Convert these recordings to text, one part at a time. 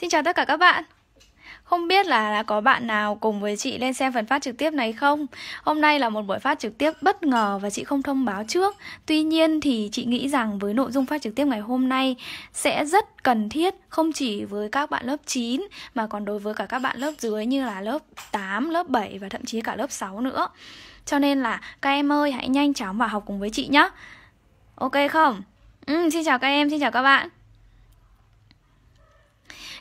Xin chào tất cả các bạn không biết là, có bạn nào cùng với chị lên xem phần phát trực tiếp này không? Hôm nay là một buổi phát trực tiếp bất ngờ và chị không thông báo trước. Tuy nhiên thì chị nghĩ rằng với nội dung phát trực tiếp ngày hôm nay sẽ rất cần thiết không chỉ với các bạn lớp 9 mà còn đối với cả các bạn lớp dưới như là lớp 8, lớp 7 và thậm chí cả lớp 6 nữa. Cho nên là các em ơi hãy nhanh chóng vào học cùng với chị nhé. Ok không? Ừ, xin chào các em, xin chào các bạn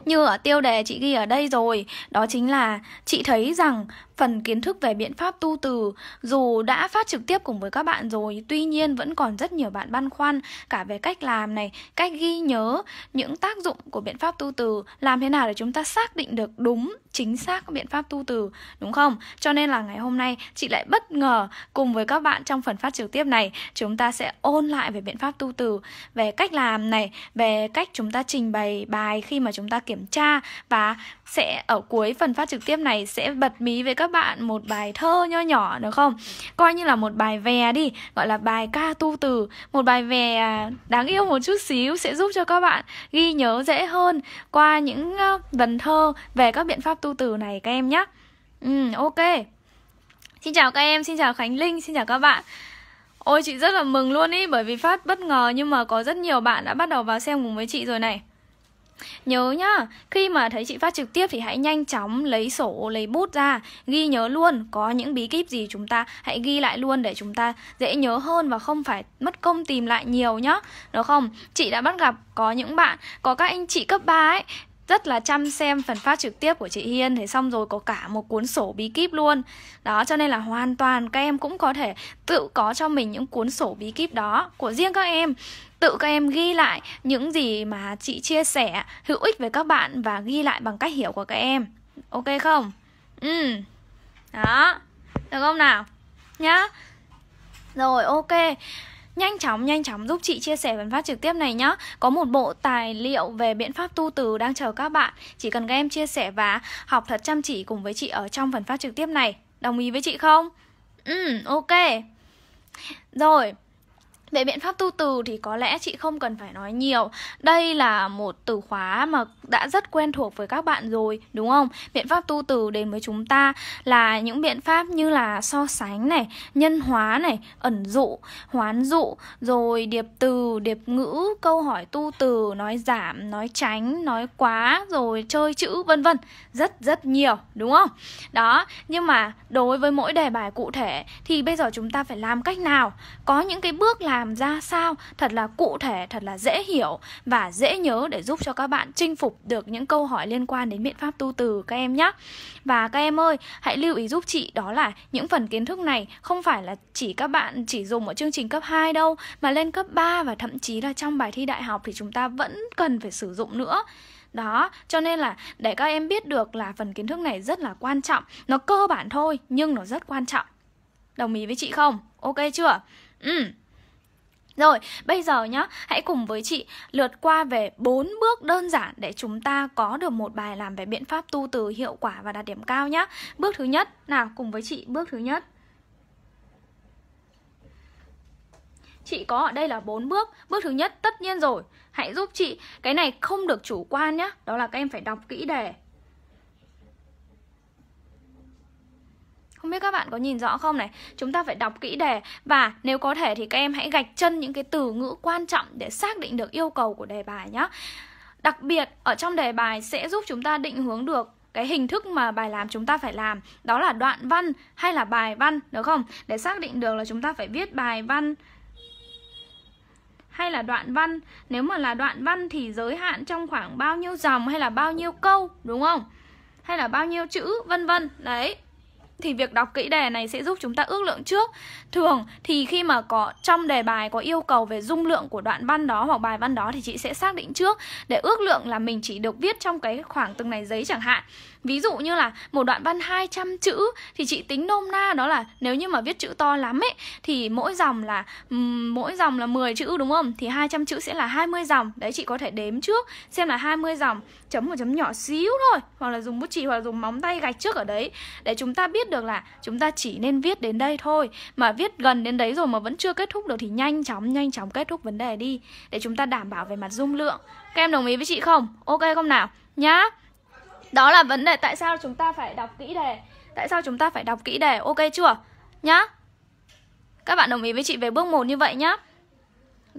như ở tiêu đề chị ghi ở đây rồi đó chính là chị thấy rằng phần kiến thức về biện pháp tu từ dù đã phát trực tiếp cùng với các bạn rồi tuy nhiên vẫn còn rất nhiều bạn băn khoăn cả về cách làm này cách ghi nhớ những tác dụng của biện pháp tu từ làm thế nào để chúng ta xác định được đúng chính xác các biện pháp tu từ đúng không cho nên là ngày hôm nay chị lại bất ngờ cùng với các bạn trong phần phát trực tiếp này chúng ta sẽ ôn lại về biện pháp tu từ về cách làm này về cách chúng ta trình bày bài khi mà chúng ta kiểm tra và sẽ ở cuối phần phát trực tiếp này sẽ bật mí với các các bạn một bài thơ nho nhỏ được không? Coi như là một bài vè đi, gọi là bài ca tu từ, một bài vè à, đáng yêu một chút xíu sẽ giúp cho các bạn ghi nhớ dễ hơn qua những à, vần thơ về các biện pháp tu từ này các em nhé. Ừ, ok. Xin chào các em, xin chào Khánh Linh, xin chào các bạn. Ôi chị rất là mừng luôn ý bởi vì phát bất ngờ nhưng mà có rất nhiều bạn đã bắt đầu vào xem cùng với chị rồi này. Nhớ nhá, khi mà thấy chị phát trực tiếp thì hãy nhanh chóng lấy sổ, lấy bút ra, ghi nhớ luôn có những bí kíp gì chúng ta hãy ghi lại luôn để chúng ta dễ nhớ hơn và không phải mất công tìm lại nhiều nhá. Đúng không? Chị đã bắt gặp có những bạn, có các anh chị cấp 3 ấy rất là chăm xem phần phát trực tiếp của chị Hiên thì xong rồi có cả một cuốn sổ bí kíp luôn Đó cho nên là hoàn toàn các em cũng có thể tự có cho mình những cuốn sổ bí kíp đó của riêng các em tự các em ghi lại những gì mà chị chia sẻ hữu ích với các bạn và ghi lại bằng cách hiểu của các em ok không ừ đó được không nào nhá rồi ok nhanh chóng nhanh chóng giúp chị chia sẻ phần phát trực tiếp này nhá có một bộ tài liệu về biện pháp tu từ đang chờ các bạn chỉ cần các em chia sẻ và học thật chăm chỉ cùng với chị ở trong phần phát trực tiếp này đồng ý với chị không ừ ok rồi về biện pháp tu từ thì có lẽ chị không cần phải nói nhiều Đây là một từ khóa mà đã rất quen thuộc với các bạn rồi đúng không? Biện pháp tu từ đến với chúng ta là những biện pháp như là so sánh này, nhân hóa này, ẩn dụ, hoán dụ Rồi điệp từ, điệp ngữ, câu hỏi tu từ, nói giảm, nói tránh, nói quá, rồi chơi chữ vân vân Rất rất nhiều đúng không? Đó, nhưng mà đối với mỗi đề bài cụ thể thì bây giờ chúng ta phải làm cách nào? Có những cái bước là làm ra sao thật là cụ thể thật là dễ hiểu và dễ nhớ để giúp cho các bạn chinh phục được những câu hỏi liên quan đến biện pháp tu từ các em nhé và các em ơi hãy lưu ý giúp chị đó là những phần kiến thức này không phải là chỉ các bạn chỉ dùng ở chương trình cấp 2 đâu mà lên cấp 3 và thậm chí là trong bài thi đại học thì chúng ta vẫn cần phải sử dụng nữa đó cho nên là để các em biết được là phần kiến thức này rất là quan trọng nó cơ bản thôi nhưng nó rất quan trọng đồng ý với chị không ok chưa ừ rồi, bây giờ nhá, hãy cùng với chị lượt qua về bốn bước đơn giản để chúng ta có được một bài làm về biện pháp tu từ hiệu quả và đạt điểm cao nhá. Bước thứ nhất, nào cùng với chị bước thứ nhất. Chị có ở đây là bốn bước. Bước thứ nhất tất nhiên rồi, hãy giúp chị cái này không được chủ quan nhá. Đó là các em phải đọc kỹ đề, không biết các bạn có nhìn rõ không này chúng ta phải đọc kỹ đề và nếu có thể thì các em hãy gạch chân những cái từ ngữ quan trọng để xác định được yêu cầu của đề bài nhé đặc biệt ở trong đề bài sẽ giúp chúng ta định hướng được cái hình thức mà bài làm chúng ta phải làm đó là đoạn văn hay là bài văn đúng không để xác định được là chúng ta phải viết bài văn hay là đoạn văn nếu mà là đoạn văn thì giới hạn trong khoảng bao nhiêu dòng hay là bao nhiêu câu đúng không hay là bao nhiêu chữ vân vân đấy thì việc đọc kỹ đề này sẽ giúp chúng ta ước lượng trước. Thường thì khi mà có trong đề bài có yêu cầu về dung lượng của đoạn văn đó hoặc bài văn đó thì chị sẽ xác định trước để ước lượng là mình chỉ được viết trong cái khoảng từng này giấy chẳng hạn. Ví dụ như là một đoạn văn 200 chữ thì chị tính nôm na đó là nếu như mà viết chữ to lắm ấy thì mỗi dòng là mỗi dòng là 10 chữ đúng không? Thì 200 chữ sẽ là 20 dòng. Đấy chị có thể đếm trước xem là 20 dòng chấm một chấm nhỏ xíu thôi hoặc là dùng bút chì hoặc là dùng móng tay gạch trước ở đấy để chúng ta biết được là chúng ta chỉ nên viết đến đây thôi mà viết gần đến đấy rồi mà vẫn chưa kết thúc được thì nhanh chóng nhanh chóng kết thúc vấn đề đi để chúng ta đảm bảo về mặt dung lượng các em đồng ý với chị không ok không nào nhá đó là vấn đề tại sao chúng ta phải đọc kỹ đề tại sao chúng ta phải đọc kỹ đề ok chưa nhá các bạn đồng ý với chị về bước 1 như vậy nhá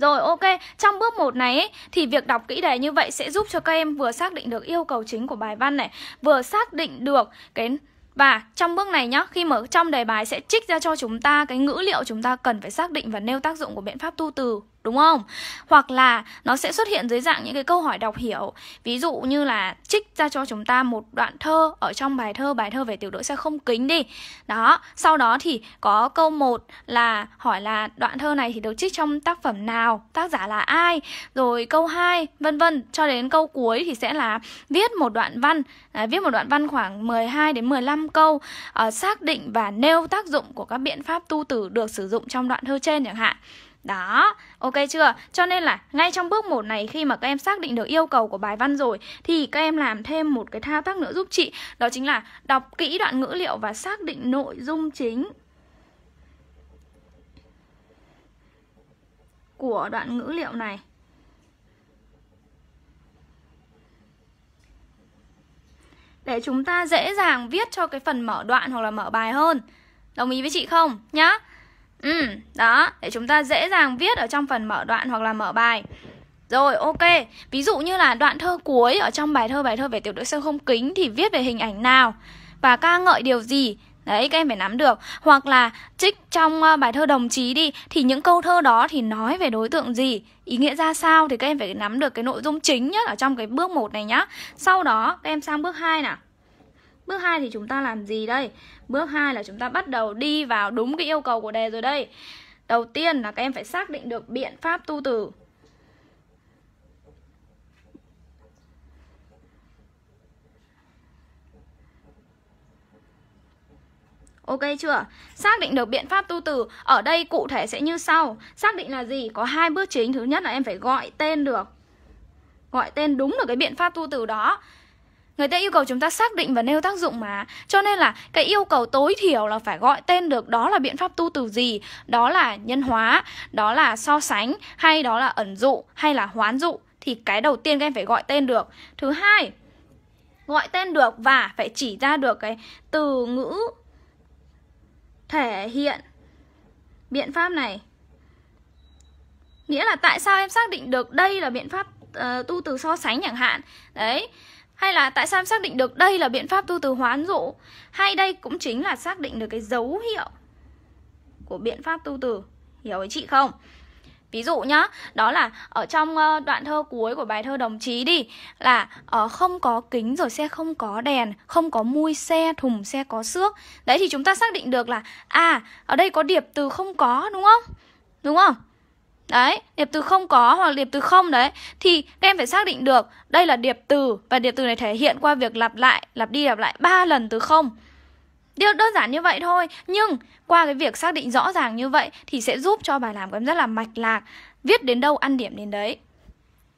rồi ok, trong bước 1 này ấy, thì việc đọc kỹ đề như vậy sẽ giúp cho các em vừa xác định được yêu cầu chính của bài văn này, vừa xác định được cái và trong bước này nhá, khi mở trong đề bài sẽ trích ra cho chúng ta cái ngữ liệu chúng ta cần phải xác định và nêu tác dụng của biện pháp tu từ đúng không? Hoặc là nó sẽ xuất hiện dưới dạng những cái câu hỏi đọc hiểu. Ví dụ như là trích ra cho chúng ta một đoạn thơ ở trong bài thơ bài thơ về tiểu đội xe không kính đi. Đó, sau đó thì có câu 1 là hỏi là đoạn thơ này thì được trích trong tác phẩm nào, tác giả là ai, rồi câu 2 vân vân cho đến câu cuối thì sẽ là viết một đoạn văn, à, viết một đoạn văn khoảng 12 đến 15 câu à, xác định và nêu tác dụng của các biện pháp tu từ được sử dụng trong đoạn thơ trên chẳng hạn. Đó, ok chưa? Cho nên là ngay trong bước 1 này khi mà các em xác định được yêu cầu của bài văn rồi thì các em làm thêm một cái thao tác nữa giúp chị, đó chính là đọc kỹ đoạn ngữ liệu và xác định nội dung chính của đoạn ngữ liệu này. Để chúng ta dễ dàng viết cho cái phần mở đoạn hoặc là mở bài hơn. Đồng ý với chị không? Nhá. Ừ, đó, để chúng ta dễ dàng viết ở trong phần mở đoạn hoặc là mở bài rồi ok, ví dụ như là đoạn thơ cuối ở trong bài thơ bài thơ về tiểu đội sân không kính thì viết về hình ảnh nào và ca ngợi điều gì Đấy, các em phải nắm được Hoặc là trích trong ờ, bài thơ đồng chí đi Thì những câu thơ đó thì nói về đối tượng gì Ý nghĩa ra sao Thì các em phải nắm được cái nội dung chính nhất Ở trong cái bước 1 này nhá Sau đó các em sang bước 2 nào Bước 2 thì chúng ta làm gì đây? Bước 2 là chúng ta bắt đầu đi vào đúng cái yêu cầu của đề rồi đây. Đầu tiên là các em phải xác định được biện pháp tu từ. Ok chưa? Xác định được biện pháp tu từ Ở đây cụ thể sẽ như sau Xác định là gì? Có hai bước chính Thứ nhất là em phải gọi tên được Gọi tên đúng được cái biện pháp tu từ đó người ta yêu cầu chúng ta xác định và nêu tác dụng mà cho nên là cái yêu cầu tối thiểu là phải gọi tên được đó là biện pháp tu từ gì đó là nhân hóa đó là so sánh hay đó là ẩn dụ hay là hoán dụ thì cái đầu tiên các em phải gọi tên được thứ hai gọi tên được và phải chỉ ra được cái từ ngữ thể hiện biện pháp này nghĩa là tại sao em xác định được đây là biện pháp uh, tu từ so sánh chẳng hạn đấy hay là tại sao em xác định được đây là biện pháp tu từ hóa ấn dụ? Hay đây cũng chính là xác định được cái dấu hiệu của biện pháp tu từ. Hiểu với chị không? Ví dụ nhá, đó là ở trong ờ, đoạn thơ cuối của bài thơ đồng chí đi Là ở ờ, không có kính rồi xe không có đèn, không có mui xe, thùng xe có xước Đấy thì chúng ta xác định được là À, ở đây có điệp từ không có đúng không? Đúng không? Đấy, điệp từ không có hoặc điệp từ không đấy Thì các em phải xác định được Đây là điệp từ Và điệp từ này thể hiện qua việc lặp lại Lặp đi lặp lại ba lần từ không Điều đơn giản như vậy thôi Nhưng qua cái việc xác định rõ ràng như vậy Thì sẽ giúp cho bài làm của em rất là mạch lạc Viết đến đâu ăn điểm đến đấy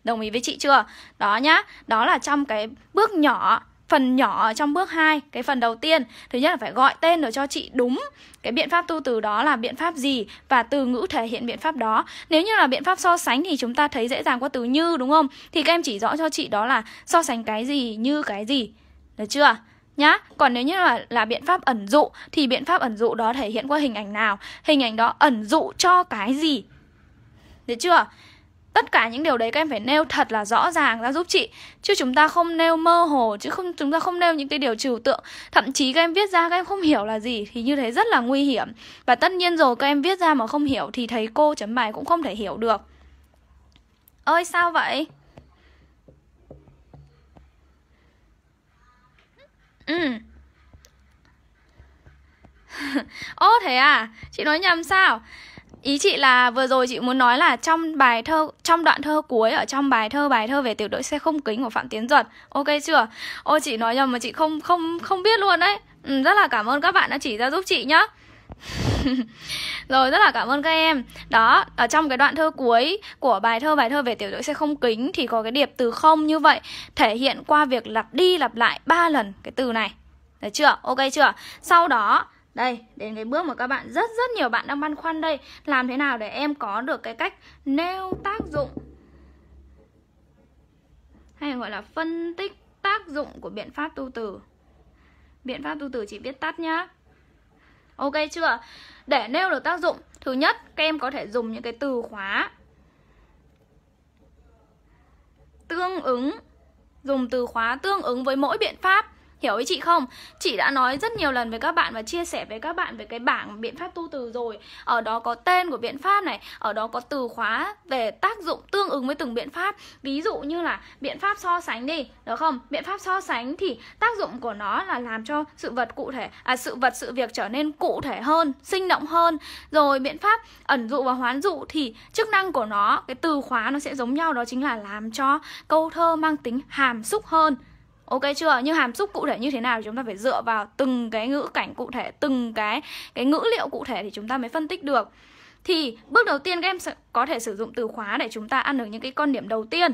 Đồng ý với chị chưa? Đó nhá, đó là trong cái bước nhỏ phần nhỏ trong bước 2, cái phần đầu tiên, thứ nhất là phải gọi tên được cho chị đúng cái biện pháp tu từ đó là biện pháp gì và từ ngữ thể hiện biện pháp đó. Nếu như là biện pháp so sánh thì chúng ta thấy dễ dàng qua từ như đúng không? Thì các em chỉ rõ cho chị đó là so sánh cái gì như cái gì. Được chưa? nhá. Còn nếu như là là biện pháp ẩn dụ thì biện pháp ẩn dụ đó thể hiện qua hình ảnh nào? Hình ảnh đó ẩn dụ cho cái gì? Được chưa? tất cả những điều đấy các em phải nêu thật là rõ ràng ra giúp chị chứ chúng ta không nêu mơ hồ chứ không chúng ta không nêu những cái điều trừu tượng thậm chí các em viết ra các em không hiểu là gì thì như thế rất là nguy hiểm và tất nhiên rồi các em viết ra mà không hiểu thì thầy cô chấm bài cũng không thể hiểu được ơi sao vậy ừ ô thế à chị nói nhầm sao ý chị là vừa rồi chị muốn nói là trong bài thơ trong đoạn thơ cuối ở trong bài thơ bài thơ về tiểu đội xe không kính của phạm tiến duật ok chưa Ô chị nói nhầm mà chị không không không biết luôn đấy ừ, rất là cảm ơn các bạn đã chỉ ra giúp chị nhá rồi rất là cảm ơn các em đó ở trong cái đoạn thơ cuối của bài thơ bài thơ về tiểu đội xe không kính thì có cái điệp từ không như vậy thể hiện qua việc lặp đi lặp lại ba lần cái từ này được chưa ok chưa sau đó đây, đến cái bước mà các bạn rất rất nhiều bạn đang băn khoăn đây Làm thế nào để em có được cái cách nêu tác dụng Hay gọi là phân tích tác dụng của biện pháp tu từ Biện pháp tu từ chỉ viết tắt nhá Ok chưa? Để nêu được tác dụng Thứ nhất, các em có thể dùng những cái từ khóa Tương ứng Dùng từ khóa tương ứng với mỗi biện pháp Hiểu ý chị không? Chị đã nói rất nhiều lần với các bạn và chia sẻ với các bạn về cái bảng biện pháp tu từ rồi Ở đó có tên của biện pháp này, ở đó có từ khóa về tác dụng tương ứng với từng biện pháp Ví dụ như là biện pháp so sánh đi, được không? Biện pháp so sánh thì tác dụng của nó là làm cho sự vật cụ thể, à sự vật sự việc trở nên cụ thể hơn, sinh động hơn Rồi biện pháp ẩn dụ và hoán dụ thì chức năng của nó, cái từ khóa nó sẽ giống nhau đó chính là làm cho câu thơ mang tính hàm xúc hơn ok chưa nhưng hàm xúc cụ thể như thế nào chúng ta phải dựa vào từng cái ngữ cảnh cụ thể từng cái cái ngữ liệu cụ thể thì chúng ta mới phân tích được thì bước đầu tiên các em có thể sử dụng từ khóa để chúng ta ăn được những cái con điểm đầu tiên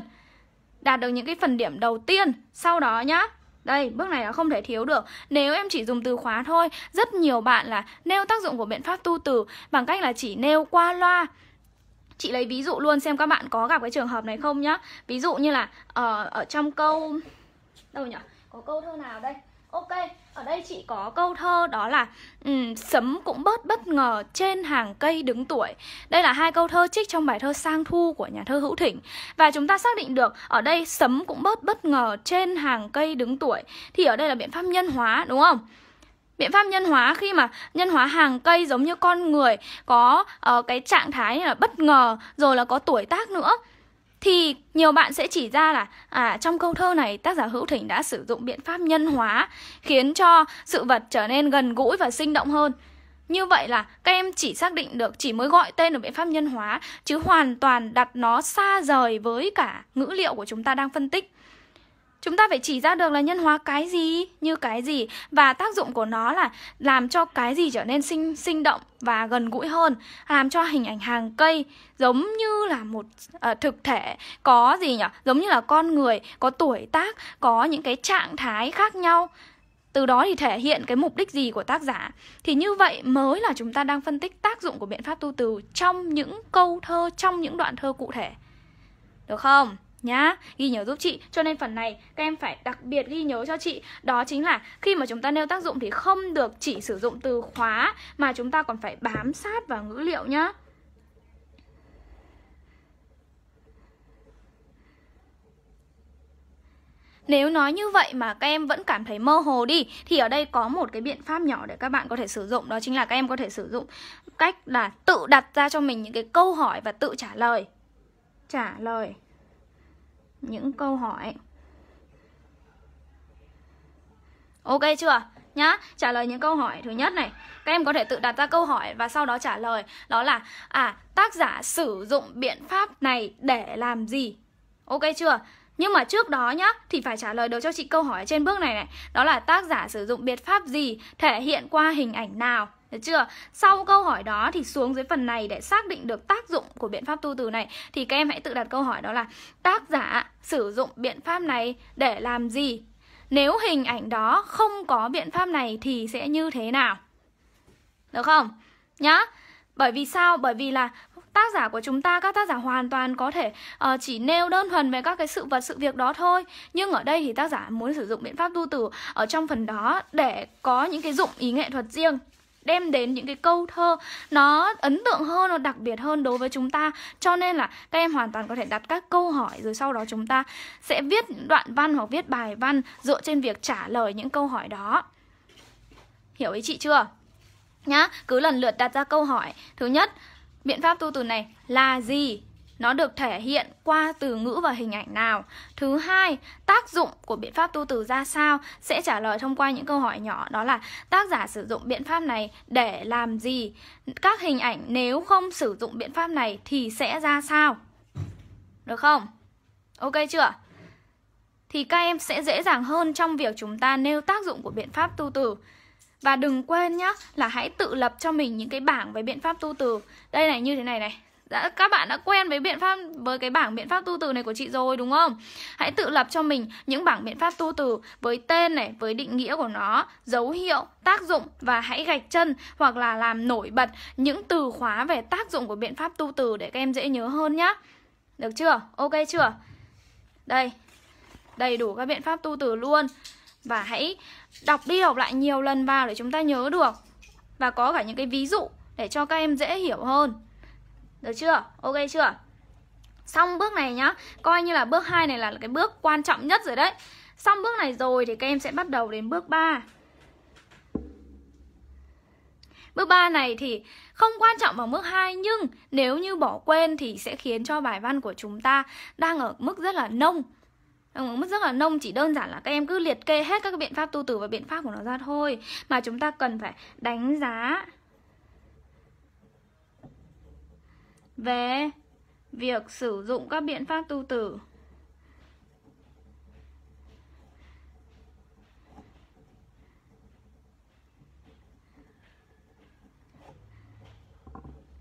đạt được những cái phần điểm đầu tiên sau đó nhá đây, bước này là không thể thiếu được Nếu em chỉ dùng từ khóa thôi Rất nhiều bạn là nêu tác dụng của biện pháp tu từ Bằng cách là chỉ nêu qua loa Chị lấy ví dụ luôn xem các bạn có gặp cái trường hợp này không nhá Ví dụ như là uh, ở trong câu đâu nhở? có câu thơ nào đây ok ở đây chị có câu thơ đó là um, sấm cũng bớt bất ngờ trên hàng cây đứng tuổi đây là hai câu thơ trích trong bài thơ sang thu của nhà thơ hữu thỉnh và chúng ta xác định được ở đây sấm cũng bớt bất ngờ trên hàng cây đứng tuổi thì ở đây là biện pháp nhân hóa đúng không biện pháp nhân hóa khi mà nhân hóa hàng cây giống như con người có uh, cái trạng thái là bất ngờ rồi là có tuổi tác nữa thì nhiều bạn sẽ chỉ ra là à trong câu thơ này tác giả Hữu Thỉnh đã sử dụng biện pháp nhân hóa khiến cho sự vật trở nên gần gũi và sinh động hơn. Như vậy là các em chỉ xác định được chỉ mới gọi tên ở biện pháp nhân hóa chứ hoàn toàn đặt nó xa rời với cả ngữ liệu của chúng ta đang phân tích. Chúng ta phải chỉ ra được là nhân hóa cái gì, như cái gì và tác dụng của nó là làm cho cái gì trở nên sinh sinh động và gần gũi hơn, làm cho hình ảnh hàng cây giống như là một uh, thực thể có gì nhỉ? Giống như là con người có tuổi tác, có những cái trạng thái khác nhau từ đó thì thể hiện cái mục đích gì của tác giả thì như vậy mới là chúng ta đang phân tích tác dụng của biện pháp tu từ trong những câu thơ trong những đoạn thơ cụ thể được không nhá ghi nhớ giúp chị cho nên phần này các em phải đặc biệt ghi nhớ cho chị đó chính là khi mà chúng ta nêu tác dụng thì không được chỉ sử dụng từ khóa mà chúng ta còn phải bám sát vào ngữ liệu nhá Nếu nói như vậy mà các em vẫn cảm thấy mơ hồ đi Thì ở đây có một cái biện pháp nhỏ để các bạn có thể sử dụng Đó chính là các em có thể sử dụng cách là tự đặt ra cho mình những cái câu hỏi và tự trả lời Trả lời những câu hỏi Ok chưa? Nhá, trả lời những câu hỏi thứ nhất này Các em có thể tự đặt ra câu hỏi và sau đó trả lời Đó là, à, tác giả sử dụng biện pháp này để làm gì? Ok chưa? Nhưng mà trước đó nhá, thì phải trả lời được cho chị câu hỏi trên bước này này Đó là tác giả sử dụng biện pháp gì, thể hiện qua hình ảnh nào được chưa? Sau câu hỏi đó thì xuống dưới phần này để xác định được tác dụng của biện pháp tu từ này thì các em hãy tự đặt câu hỏi đó là tác giả sử dụng biện pháp này để làm gì? Nếu hình ảnh đó không có biện pháp này thì sẽ như thế nào? Được không? Nhá. Bởi vì sao? Bởi vì là tác giả của chúng ta các tác giả hoàn toàn có thể uh, chỉ nêu đơn thuần về các cái sự vật sự việc đó thôi nhưng ở đây thì tác giả muốn sử dụng biện pháp tu từ ở trong phần đó để có những cái dụng ý nghệ thuật riêng đem đến những cái câu thơ nó ấn tượng hơn nó đặc biệt hơn đối với chúng ta cho nên là các em hoàn toàn có thể đặt các câu hỏi rồi sau đó chúng ta sẽ viết đoạn văn hoặc viết bài văn dựa trên việc trả lời những câu hỏi đó hiểu ý chị chưa nhá cứ lần lượt đặt ra câu hỏi thứ nhất biện pháp tu từ này là gì nó được thể hiện qua từ ngữ và hình ảnh nào. Thứ hai, tác dụng của biện pháp tu từ ra sao sẽ trả lời thông qua những câu hỏi nhỏ đó là tác giả sử dụng biện pháp này để làm gì? Các hình ảnh nếu không sử dụng biện pháp này thì sẽ ra sao? Được không? Ok chưa? Thì các em sẽ dễ dàng hơn trong việc chúng ta nêu tác dụng của biện pháp tu từ. Và đừng quên nhá là hãy tự lập cho mình những cái bảng về biện pháp tu từ. Đây này như thế này này, đã các bạn đã quen với biện pháp với cái bảng biện pháp tu từ này của chị rồi đúng không? Hãy tự lập cho mình những bảng biện pháp tu từ với tên này, với định nghĩa của nó, dấu hiệu, tác dụng và hãy gạch chân hoặc là làm nổi bật những từ khóa về tác dụng của biện pháp tu từ để các em dễ nhớ hơn nhá. Được chưa? Ok chưa? Đây. Đầy đủ các biện pháp tu từ luôn và hãy đọc đi đọc lại nhiều lần vào để chúng ta nhớ được và có cả những cái ví dụ để cho các em dễ hiểu hơn được chưa? Ok chưa? Xong bước này nhá, coi như là bước 2 này là cái bước quan trọng nhất rồi đấy. Xong bước này rồi thì các em sẽ bắt đầu đến bước 3. Bước 3 này thì không quan trọng bằng bước 2 nhưng nếu như bỏ quên thì sẽ khiến cho bài văn của chúng ta đang ở mức rất là nông. Ở mức rất là nông chỉ đơn giản là các em cứ liệt kê hết các biện pháp tu từ và biện pháp của nó ra thôi mà chúng ta cần phải đánh giá về việc sử dụng các biện pháp tu tử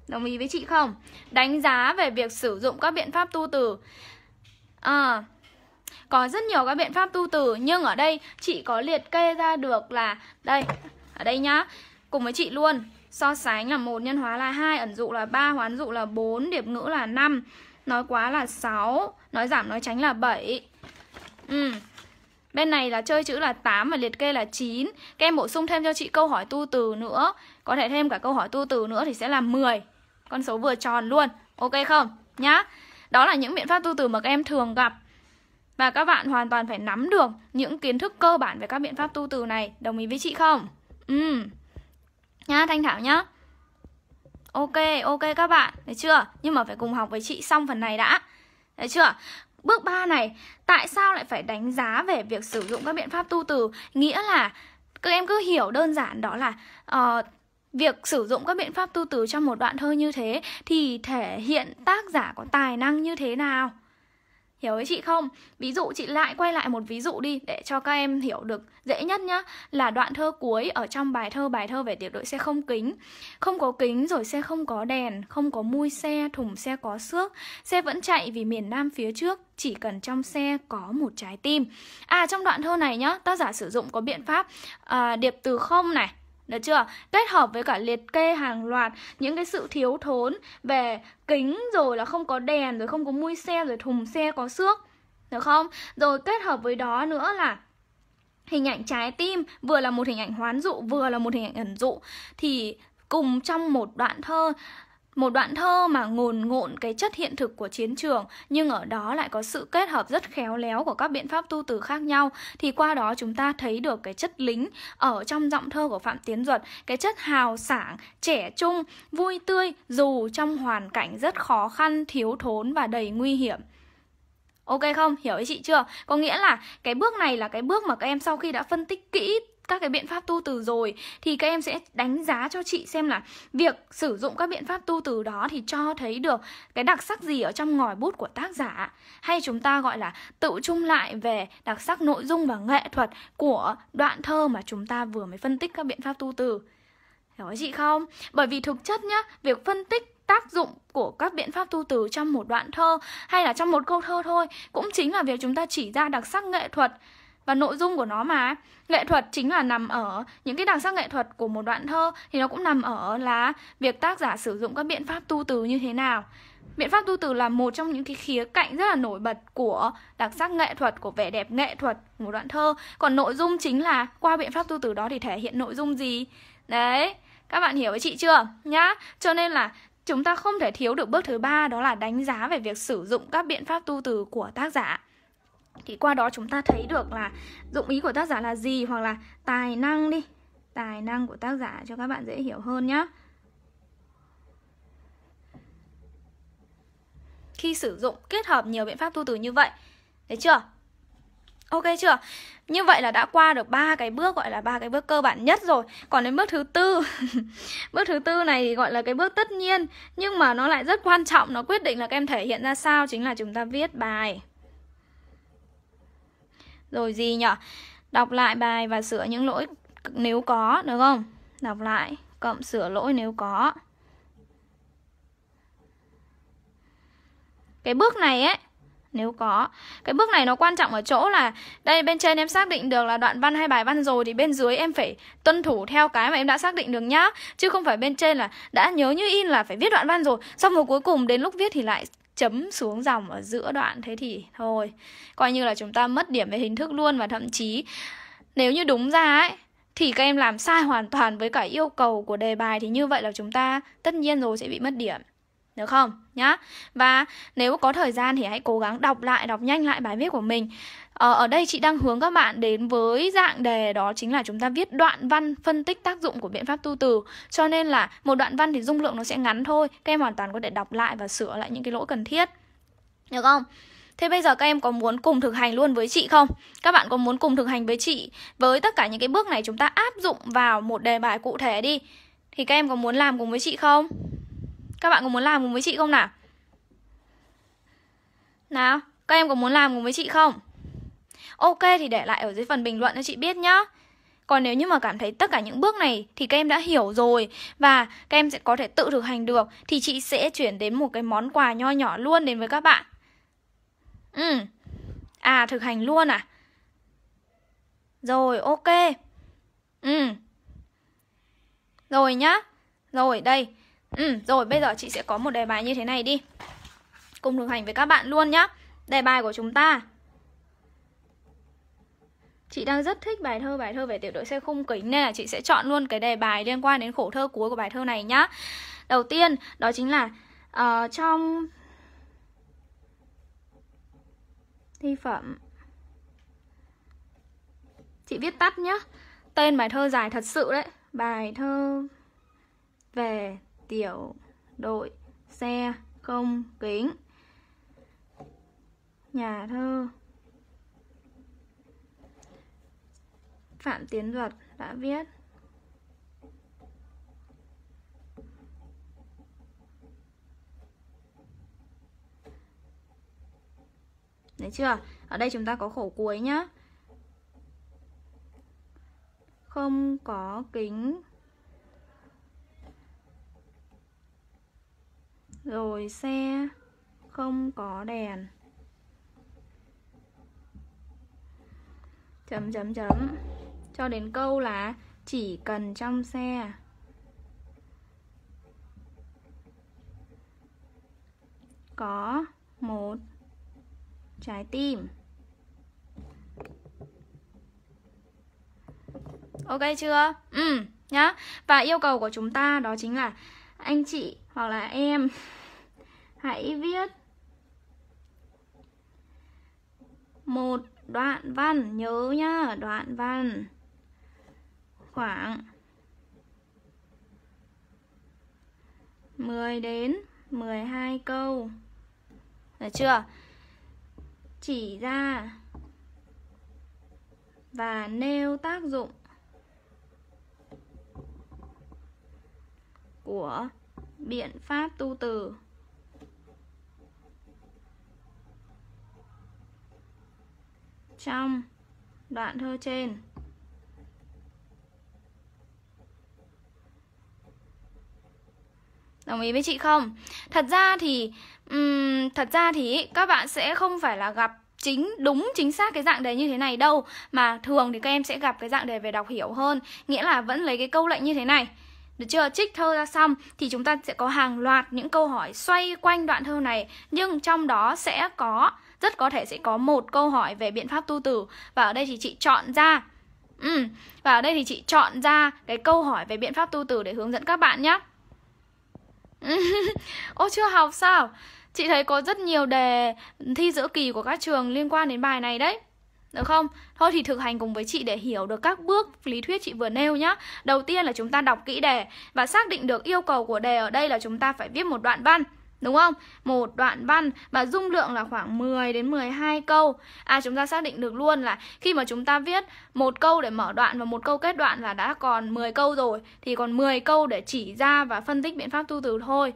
Đồng ý với chị không? Đánh giá về việc sử dụng các biện pháp tu từ à, Có rất nhiều các biện pháp tu từ Nhưng ở đây chị có liệt kê ra được là Đây, ở đây nhá Cùng với chị luôn So sánh là 1 nhân hóa là 2, ẩn dụ là 3, hoán dụ là 4, điệp ngữ là 5 Nói quá là 6, nói giảm nói tránh là 7 ừ. Bên này là chơi chữ là 8 và liệt kê là 9 Các em bổ sung thêm cho chị câu hỏi tu từ nữa Có thể thêm cả câu hỏi tu từ nữa thì sẽ là 10 Con số vừa tròn luôn Ok không? Nhá Đó là những biện pháp tu từ mà các em thường gặp Và các bạn hoàn toàn phải nắm được những kiến thức cơ bản về các biện pháp tu từ này Đồng ý với chị không? Ừ nhá Thanh Thảo nhá Ok, ok các bạn, thấy chưa? Nhưng mà phải cùng học với chị xong phần này đã thấy chưa? Bước 3 này, tại sao lại phải đánh giá về việc sử dụng các biện pháp tu từ? Nghĩa là các em cứ hiểu đơn giản đó là uh, việc sử dụng các biện pháp tu từ trong một đoạn thơ như thế thì thể hiện tác giả có tài năng như thế nào? Hiểu ý chị không? Ví dụ chị lại quay lại một ví dụ đi để cho các em hiểu được dễ nhất nhá Là đoạn thơ cuối ở trong bài thơ bài thơ về tiểu đội xe không kính Không có kính rồi xe không có đèn, không có mui xe, thùng xe có xước Xe vẫn chạy vì miền Nam phía trước, chỉ cần trong xe có một trái tim À trong đoạn thơ này nhá, tác giả sử dụng có biện pháp à, điệp từ không này được chưa? Kết hợp với cả liệt kê hàng loạt những cái sự thiếu thốn về kính rồi là không có đèn rồi không có mui xe rồi thùng xe có xước. Được không? Rồi kết hợp với đó nữa là hình ảnh trái tim vừa là một hình ảnh hoán dụ vừa là một hình ảnh ẩn dụ thì cùng trong một đoạn thơ một đoạn thơ mà ngồn ngộn cái chất hiện thực của chiến trường nhưng ở đó lại có sự kết hợp rất khéo léo của các biện pháp tu từ khác nhau thì qua đó chúng ta thấy được cái chất lính ở trong giọng thơ của Phạm Tiến Duật, cái chất hào sảng, trẻ trung, vui tươi dù trong hoàn cảnh rất khó khăn, thiếu thốn và đầy nguy hiểm. Ok không? Hiểu ý chị chưa? Có nghĩa là cái bước này là cái bước mà các em sau khi đã phân tích kỹ các cái biện pháp tu từ rồi thì các em sẽ đánh giá cho chị xem là việc sử dụng các biện pháp tu từ đó thì cho thấy được cái đặc sắc gì ở trong ngòi bút của tác giả hay chúng ta gọi là tự chung lại về đặc sắc nội dung và nghệ thuật của đoạn thơ mà chúng ta vừa mới phân tích các biện pháp tu từ Hiểu chị không? Bởi vì thực chất nhá, việc phân tích tác dụng của các biện pháp tu từ trong một đoạn thơ hay là trong một câu thơ thôi cũng chính là việc chúng ta chỉ ra đặc sắc nghệ thuật và nội dung của nó mà nghệ thuật chính là nằm ở những cái đặc sắc nghệ thuật của một đoạn thơ thì nó cũng nằm ở là việc tác giả sử dụng các biện pháp tu từ như thế nào biện pháp tu từ là một trong những cái khía cạnh rất là nổi bật của đặc sắc nghệ thuật của vẻ đẹp nghệ thuật của một đoạn thơ còn nội dung chính là qua biện pháp tu từ đó thì thể hiện nội dung gì đấy các bạn hiểu với chị chưa nhá cho nên là chúng ta không thể thiếu được bước thứ ba đó là đánh giá về việc sử dụng các biện pháp tu từ của tác giả thì qua đó chúng ta thấy được là dụng ý của tác giả là gì hoặc là tài năng đi tài năng của tác giả cho các bạn dễ hiểu hơn nhé khi sử dụng kết hợp nhiều biện pháp tu từ như vậy thấy chưa ok chưa như vậy là đã qua được ba cái bước gọi là ba cái bước cơ bản nhất rồi còn đến bước thứ tư bước thứ tư này thì gọi là cái bước tất nhiên nhưng mà nó lại rất quan trọng nó quyết định là các em thể hiện ra sao chính là chúng ta viết bài rồi gì nhở? Đọc lại bài và sửa những lỗi nếu có, được không? Đọc lại, cộng sửa lỗi nếu có. Cái bước này ấy, nếu có cái bước này nó quan trọng ở chỗ là đây bên trên em xác định được là đoạn văn hay bài văn rồi thì bên dưới em phải tuân thủ theo cái mà em đã xác định được nhá chứ không phải bên trên là đã nhớ như in là phải viết đoạn văn rồi xong rồi cuối cùng đến lúc viết thì lại chấm xuống dòng ở giữa đoạn thế thì thôi coi như là chúng ta mất điểm về hình thức luôn và thậm chí nếu như đúng ra ấy thì các em làm sai hoàn toàn với cả yêu cầu của đề bài thì như vậy là chúng ta tất nhiên rồi sẽ bị mất điểm được không nhá và nếu có thời gian thì hãy cố gắng đọc lại đọc nhanh lại bài viết của mình Ờ, ở đây chị đang hướng các bạn đến với dạng đề đó chính là chúng ta viết đoạn văn phân tích tác dụng của biện pháp tu từ. Cho nên là một đoạn văn thì dung lượng nó sẽ ngắn thôi. Các em hoàn toàn có thể đọc lại và sửa lại những cái lỗi cần thiết. Được không? Thế bây giờ các em có muốn cùng thực hành luôn với chị không? Các bạn có muốn cùng thực hành với chị với tất cả những cái bước này chúng ta áp dụng vào một đề bài cụ thể đi. Thì các em có muốn làm cùng với chị không? Các bạn có muốn làm cùng với chị không nào? Nào, các em có muốn làm cùng với chị không? Ok thì để lại ở dưới phần bình luận cho chị biết nhá. Còn nếu như mà cảm thấy tất cả những bước này thì các em đã hiểu rồi và các em sẽ có thể tự thực hành được thì chị sẽ chuyển đến một cái món quà nho nhỏ luôn đến với các bạn. Ừ. À thực hành luôn à? Rồi ok. Ừ. Rồi nhá. Rồi đây. Ừ, rồi bây giờ chị sẽ có một đề bài như thế này đi Cùng thực hành với các bạn luôn nhá Đề bài của chúng ta Chị đang rất thích bài thơ bài thơ về tiểu đội xe khung kính nên là chị sẽ chọn luôn cái đề bài liên quan đến khổ thơ cuối của bài thơ này nhá. Đầu tiên đó chính là uh, trong thi phẩm chị viết tắt nhá. Tên bài thơ dài thật sự đấy. Bài thơ về tiểu đội xe không kính. Nhà thơ Phạm Tiến Duật đã viết Đấy chưa? Ở đây chúng ta có khổ cuối nhá Không có kính Rồi xe không có đèn Chấm chấm chấm cho đến câu là chỉ cần trong xe có một trái tim Ok chưa? Ừ, nhá Và yêu cầu của chúng ta đó chính là Anh chị hoặc là em Hãy viết Một đoạn văn Nhớ nhá, đoạn văn khoảng 10 đến 12 câu Được chưa? Chỉ ra và nêu tác dụng của biện pháp tu từ trong đoạn thơ trên Đồng ý với chị không? Thật ra thì um, thật ra thì các bạn sẽ không phải là gặp chính đúng chính xác cái dạng đề như thế này đâu mà thường thì các em sẽ gặp cái dạng đề về đọc hiểu hơn, nghĩa là vẫn lấy cái câu lệnh như thế này. Được chưa? Trích thơ ra xong thì chúng ta sẽ có hàng loạt những câu hỏi xoay quanh đoạn thơ này nhưng trong đó sẽ có rất có thể sẽ có một câu hỏi về biện pháp tu từ và ở đây thì chị chọn ra Ừ. Và ở đây thì chị chọn ra cái câu hỏi về biện pháp tu từ để hướng dẫn các bạn nhé. Ô chưa học sao? Chị thấy có rất nhiều đề thi giữa kỳ của các trường liên quan đến bài này đấy được không? Thôi thì thực hành cùng với chị để hiểu được các bước lý thuyết chị vừa nêu nhá. Đầu tiên là chúng ta đọc kỹ đề và xác định được yêu cầu của đề ở đây là chúng ta phải viết một đoạn văn. Đúng không? Một đoạn văn và dung lượng là khoảng 10 đến 12 câu. À chúng ta xác định được luôn là khi mà chúng ta viết một câu để mở đoạn và một câu kết đoạn là đã còn 10 câu rồi thì còn 10 câu để chỉ ra và phân tích biện pháp tu từ thôi.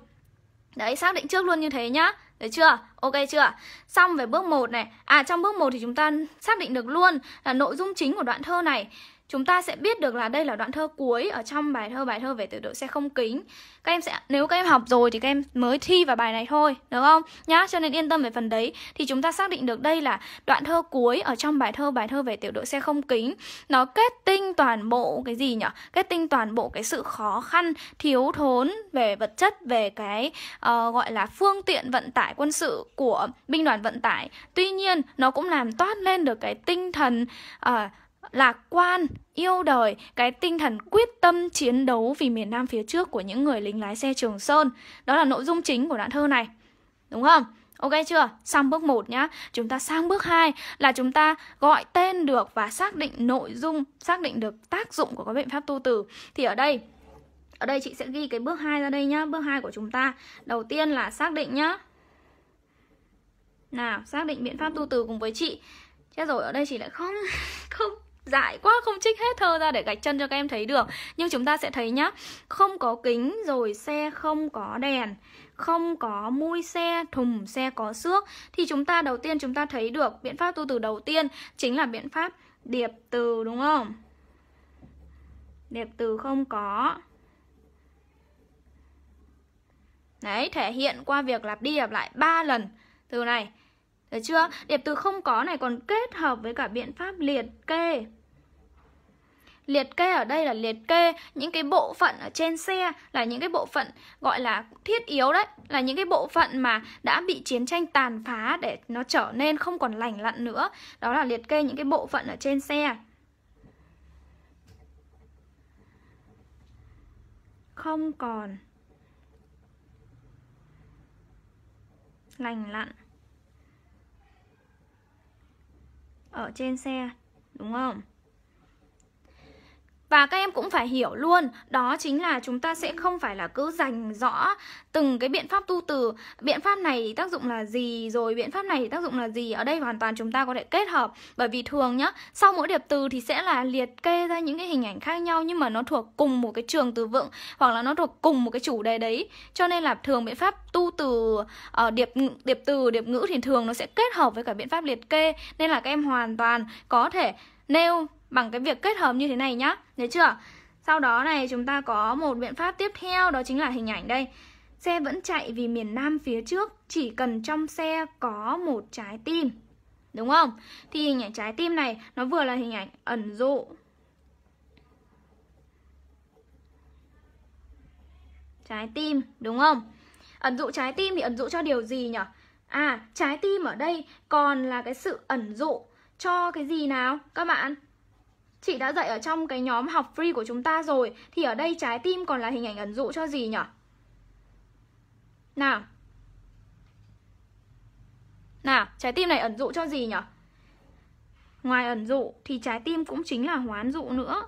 Đấy, xác định trước luôn như thế nhá. Được chưa? Ok chưa? Xong về bước 1 này. À trong bước 1 thì chúng ta xác định được luôn là nội dung chính của đoạn thơ này chúng ta sẽ biết được là đây là đoạn thơ cuối ở trong bài thơ bài thơ về tiểu đội xe không kính các em sẽ nếu các em học rồi thì các em mới thi vào bài này thôi đúng không nhá cho nên yên tâm về phần đấy thì chúng ta xác định được đây là đoạn thơ cuối ở trong bài thơ bài thơ về tiểu đội xe không kính nó kết tinh toàn bộ cái gì nhở kết tinh toàn bộ cái sự khó khăn thiếu thốn về vật chất về cái uh, gọi là phương tiện vận tải quân sự của binh đoàn vận tải tuy nhiên nó cũng làm toát lên được cái tinh thần uh, lạc quan, yêu đời, cái tinh thần quyết tâm chiến đấu vì miền Nam phía trước của những người lính lái xe Trường Sơn. Đó là nội dung chính của đoạn thơ này. Đúng không? Ok chưa? Xong bước 1 nhá. Chúng ta sang bước 2 là chúng ta gọi tên được và xác định nội dung, xác định được tác dụng của các biện pháp tu từ. Thì ở đây ở đây chị sẽ ghi cái bước 2 ra đây nhá, bước 2 của chúng ta. Đầu tiên là xác định nhá. Nào, xác định biện pháp tu từ cùng với chị. Chết rồi, ở đây chị lại không không dại quá không trích hết thơ ra để gạch chân cho các em thấy được nhưng chúng ta sẽ thấy nhá không có kính rồi xe không có đèn không có mui xe, thùng xe có xước thì chúng ta đầu tiên chúng ta thấy được biện pháp tu từ đầu tiên chính là biện pháp điệp từ đúng không? Điệp từ không có. Đấy, thể hiện qua việc lặp đi lặp lại 3 lần từ này. Được chưa? Điệp từ không có này còn kết hợp với cả biện pháp liệt kê liệt kê ở đây là liệt kê những cái bộ phận ở trên xe là những cái bộ phận gọi là thiết yếu đấy là những cái bộ phận mà đã bị chiến tranh tàn phá để nó trở nên không còn lành lặn nữa đó là liệt kê những cái bộ phận ở trên xe không còn lành lặn ở trên xe đúng không và các em cũng phải hiểu luôn, đó chính là chúng ta sẽ không phải là cứ dành rõ từng cái biện pháp tu từ, biện pháp này tác dụng là gì rồi biện pháp này tác dụng là gì. Ở đây hoàn toàn chúng ta có thể kết hợp bởi vì thường nhá, sau mỗi điệp từ thì sẽ là liệt kê ra những cái hình ảnh khác nhau nhưng mà nó thuộc cùng một cái trường từ vựng hoặc là nó thuộc cùng một cái chủ đề đấy. Cho nên là thường biện pháp tu từ uh, điệp điệp từ, điệp ngữ thì thường nó sẽ kết hợp với cả biện pháp liệt kê nên là các em hoàn toàn có thể nêu bằng cái việc kết hợp như thế này nhá Thấy chưa? Sau đó này chúng ta có một biện pháp tiếp theo đó chính là hình ảnh đây Xe vẫn chạy vì miền Nam phía trước Chỉ cần trong xe có một trái tim Đúng không? Thì hình ảnh trái tim này nó vừa là hình ảnh ẩn dụ Trái tim, đúng không? Ẩn dụ trái tim thì ẩn dụ cho điều gì nhỉ? À, trái tim ở đây còn là cái sự ẩn dụ cho cái gì nào các bạn? Chị đã dạy ở trong cái nhóm học free của chúng ta rồi Thì ở đây trái tim còn là hình ảnh ẩn dụ cho gì nhỉ? Nào Nào, trái tim này ẩn dụ cho gì nhỉ? Ngoài ẩn dụ thì trái tim cũng chính là hoán dụ nữa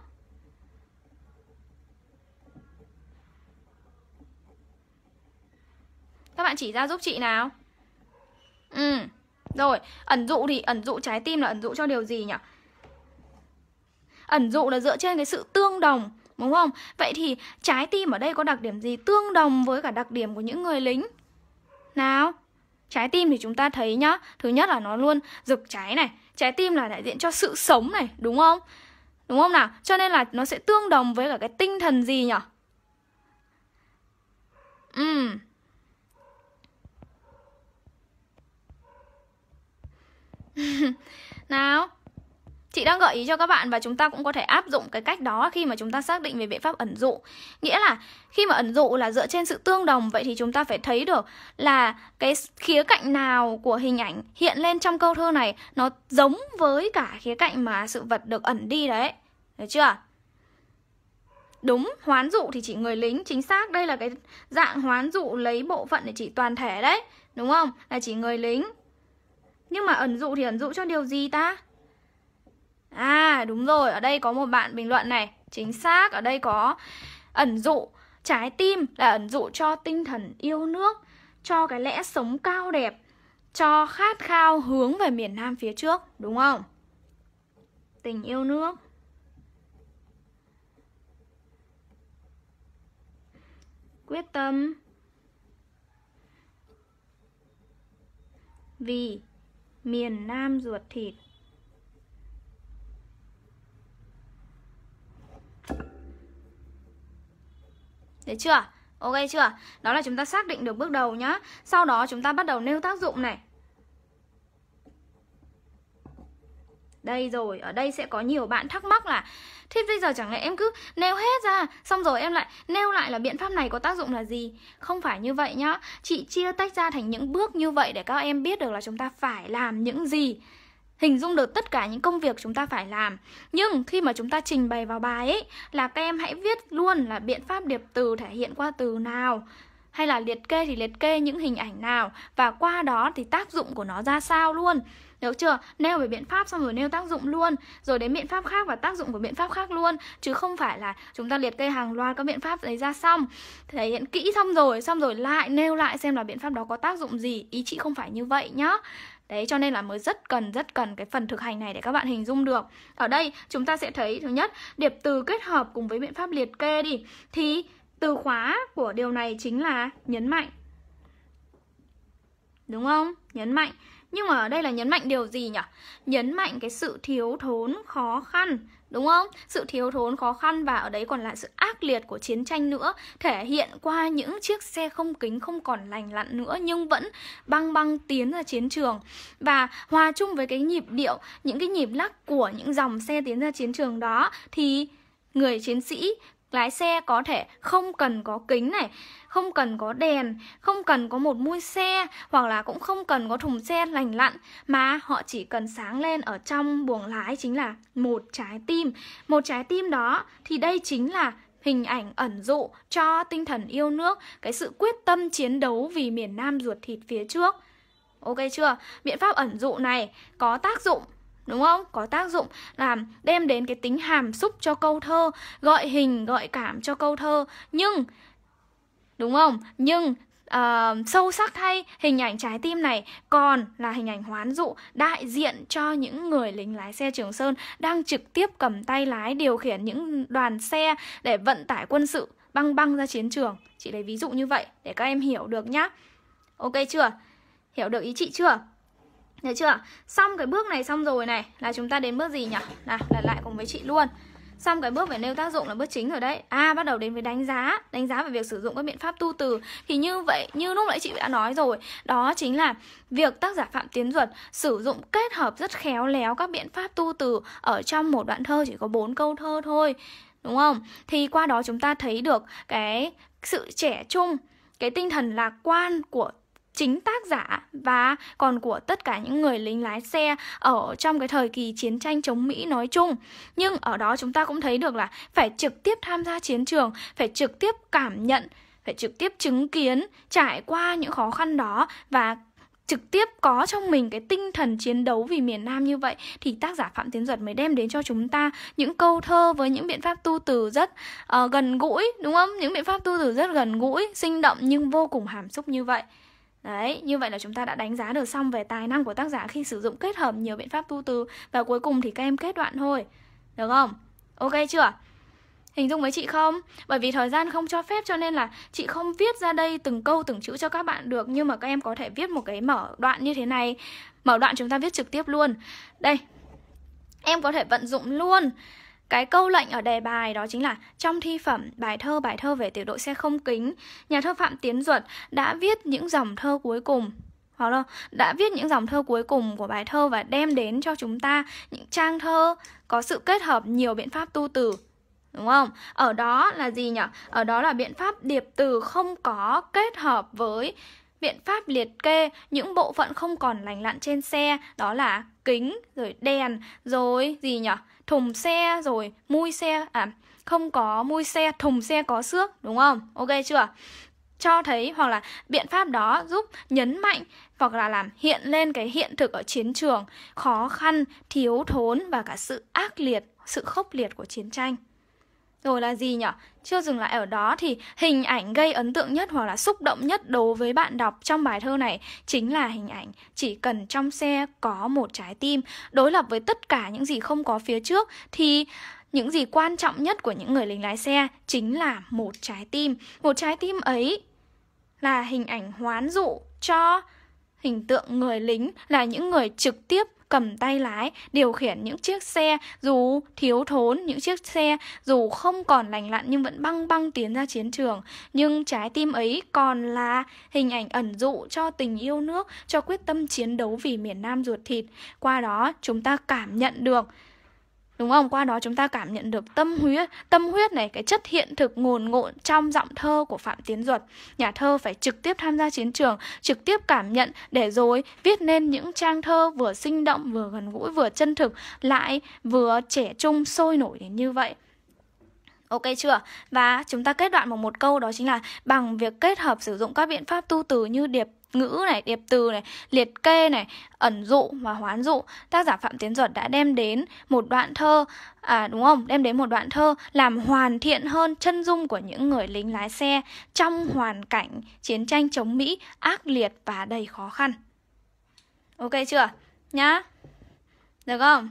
Các bạn chỉ ra giúp chị nào Ừ, rồi, ẩn dụ thì ẩn dụ trái tim là ẩn dụ cho điều gì nhỉ? ẩn dụ là dựa trên cái sự tương đồng đúng không vậy thì trái tim ở đây có đặc điểm gì tương đồng với cả đặc điểm của những người lính nào trái tim thì chúng ta thấy nhá thứ nhất là nó luôn rực cháy này trái tim là đại diện cho sự sống này đúng không đúng không nào cho nên là nó sẽ tương đồng với cả cái tinh thần gì nhở? ừ nào Chị đang gợi ý cho các bạn và chúng ta cũng có thể áp dụng cái cách đó khi mà chúng ta xác định về biện pháp ẩn dụ. Nghĩa là khi mà ẩn dụ là dựa trên sự tương đồng vậy thì chúng ta phải thấy được là cái khía cạnh nào của hình ảnh hiện lên trong câu thơ này nó giống với cả khía cạnh mà sự vật được ẩn đi đấy. Được chưa? Đúng, hoán dụ thì chỉ người lính, chính xác đây là cái dạng hoán dụ lấy bộ phận để chỉ toàn thể đấy, đúng không? Là chỉ người lính. Nhưng mà ẩn dụ thì ẩn dụ cho điều gì ta? À đúng rồi, ở đây có một bạn bình luận này Chính xác, ở đây có ẩn dụ Trái tim là ẩn dụ cho tinh thần yêu nước Cho cái lẽ sống cao đẹp Cho khát khao hướng về miền Nam phía trước Đúng không? Tình yêu nước Quyết tâm Vì miền Nam ruột thịt Đấy chưa? Ok chưa? Đó là chúng ta xác định được bước đầu nhá. Sau đó chúng ta bắt đầu nêu tác dụng này. Đây rồi, ở đây sẽ có nhiều bạn thắc mắc là Thế bây giờ chẳng lẽ em cứ nêu hết ra Xong rồi em lại nêu lại là biện pháp này có tác dụng là gì Không phải như vậy nhá Chị chia tách ra thành những bước như vậy để các em biết được là chúng ta phải làm những gì hình dung được tất cả những công việc chúng ta phải làm nhưng khi mà chúng ta trình bày vào bài ấy là các em hãy viết luôn là biện pháp điệp từ thể hiện qua từ nào hay là liệt kê thì liệt kê những hình ảnh nào và qua đó thì tác dụng của nó ra sao luôn được chưa? Nêu về biện pháp xong rồi nêu tác dụng luôn Rồi đến biện pháp khác và tác dụng của biện pháp khác luôn Chứ không phải là chúng ta liệt kê hàng loạt các biện pháp đấy ra xong Thể hiện kỹ xong rồi Xong rồi lại nêu lại xem là biện pháp đó có tác dụng gì Ý chị không phải như vậy nhá Đấy cho nên là mới rất cần rất cần cái phần thực hành này để các bạn hình dung được Ở đây chúng ta sẽ thấy thứ nhất Điệp từ kết hợp cùng với biện pháp liệt kê đi Thì từ khóa của điều này chính là nhấn mạnh Đúng không? Nhấn mạnh nhưng mà ở đây là nhấn mạnh điều gì nhỉ? Nhấn mạnh cái sự thiếu thốn, khó khăn đúng không? Sự thiếu thốn khó khăn và ở đấy còn là sự ác liệt của chiến tranh nữa thể hiện qua những chiếc xe không kính không còn lành lặn nữa nhưng vẫn băng băng tiến ra chiến trường và hòa chung với cái nhịp điệu những cái nhịp lắc của những dòng xe tiến ra chiến trường đó thì người chiến sĩ lái xe có thể không cần có kính này không cần có đèn không cần có một mui xe hoặc là cũng không cần có thùng xe lành lặn mà họ chỉ cần sáng lên ở trong buồng lái chính là một trái tim một trái tim đó thì đây chính là hình ảnh ẩn dụ cho tinh thần yêu nước cái sự quyết tâm chiến đấu vì miền nam ruột thịt phía trước ok chưa biện pháp ẩn dụ này có tác dụng đúng không? Có tác dụng làm đem đến cái tính hàm xúc cho câu thơ, gọi hình, gọi cảm cho câu thơ. Nhưng đúng không? Nhưng uh, sâu sắc thay hình ảnh trái tim này còn là hình ảnh hoán dụ đại diện cho những người lính lái xe Trường Sơn đang trực tiếp cầm tay lái điều khiển những đoàn xe để vận tải quân sự băng băng ra chiến trường. Chị lấy ví dụ như vậy để các em hiểu được nhá. Ok chưa? Hiểu được ý chị chưa? Được chưa? Xong cái bước này xong rồi này Là chúng ta đến bước gì nhỉ? Nào, lại lại cùng với chị luôn Xong cái bước về nêu tác dụng là bước chính rồi đấy À bắt đầu đến với đánh giá Đánh giá về việc sử dụng các biện pháp tu từ Thì như vậy, như lúc nãy chị đã nói rồi Đó chính là việc tác giả Phạm Tiến Duật Sử dụng kết hợp rất khéo léo các biện pháp tu từ Ở trong một đoạn thơ chỉ có 4 câu thơ thôi Đúng không? Thì qua đó chúng ta thấy được cái sự trẻ trung cái tinh thần lạc quan của chính tác giả và còn của tất cả những người lính lái xe ở trong cái thời kỳ chiến tranh chống Mỹ nói chung. Nhưng ở đó chúng ta cũng thấy được là phải trực tiếp tham gia chiến trường, phải trực tiếp cảm nhận, phải trực tiếp chứng kiến, trải qua những khó khăn đó và trực tiếp có trong mình cái tinh thần chiến đấu vì miền Nam như vậy thì tác giả Phạm Tiến Duật mới đem đến cho chúng ta những câu thơ với những biện pháp tu từ rất uh, gần gũi đúng không? Những biện pháp tu từ rất gần gũi, sinh động nhưng vô cùng hàm xúc như vậy. Đấy, như vậy là chúng ta đã đánh giá được xong về tài năng của tác giả khi sử dụng kết hợp nhiều biện pháp tu từ và cuối cùng thì các em kết đoạn thôi. Được không? Ok chưa? Hình dung với chị không? Bởi vì thời gian không cho phép cho nên là chị không viết ra đây từng câu từng chữ cho các bạn được nhưng mà các em có thể viết một cái mở đoạn như thế này. Mở đoạn chúng ta viết trực tiếp luôn. Đây. Em có thể vận dụng luôn cái câu lệnh ở đề bài đó chính là trong thi phẩm bài thơ bài thơ về tiểu đội xe không kính, nhà thơ Phạm Tiến Duật đã viết những dòng thơ cuối cùng hoặc là đã viết những dòng thơ cuối cùng của bài thơ và đem đến cho chúng ta những trang thơ có sự kết hợp nhiều biện pháp tu từ đúng không? Ở đó là gì nhỉ? Ở đó là biện pháp điệp từ không có kết hợp với biện pháp liệt kê những bộ phận không còn lành lặn trên xe đó là kính rồi đèn rồi gì nhở thùng xe rồi mui xe à không có mui xe thùng xe có xước đúng không ok chưa cho thấy hoặc là biện pháp đó giúp nhấn mạnh hoặc là làm hiện lên cái hiện thực ở chiến trường khó khăn thiếu thốn và cả sự ác liệt sự khốc liệt của chiến tranh rồi là gì nhở? Chưa dừng lại ở đó thì hình ảnh gây ấn tượng nhất hoặc là xúc động nhất đối với bạn đọc trong bài thơ này chính là hình ảnh chỉ cần trong xe có một trái tim. Đối lập với tất cả những gì không có phía trước thì những gì quan trọng nhất của những người lính lái xe chính là một trái tim. Một trái tim ấy là hình ảnh hoán dụ cho hình tượng người lính là những người trực tiếp cầm tay lái điều khiển những chiếc xe dù thiếu thốn những chiếc xe dù không còn lành lặn nhưng vẫn băng băng tiến ra chiến trường nhưng trái tim ấy còn là hình ảnh ẩn dụ cho tình yêu nước cho quyết tâm chiến đấu vì miền Nam ruột thịt qua đó chúng ta cảm nhận được đúng không qua đó chúng ta cảm nhận được tâm huyết tâm huyết này cái chất hiện thực ngồn ngộn trong giọng thơ của phạm tiến duật nhà thơ phải trực tiếp tham gia chiến trường trực tiếp cảm nhận để rồi viết nên những trang thơ vừa sinh động vừa gần gũi vừa chân thực lại vừa trẻ trung sôi nổi đến như vậy Ok chưa? Và chúng ta kết đoạn bằng một câu đó chính là bằng việc kết hợp sử dụng các biện pháp tu từ như điệp ngữ này, điệp từ này, liệt kê này, ẩn dụ và hoán dụ, tác giả Phạm Tiến Duật đã đem đến một đoạn thơ à đúng không? Đem đến một đoạn thơ làm hoàn thiện hơn chân dung của những người lính lái xe trong hoàn cảnh chiến tranh chống Mỹ ác liệt và đầy khó khăn. Ok chưa? Nhá. Được không?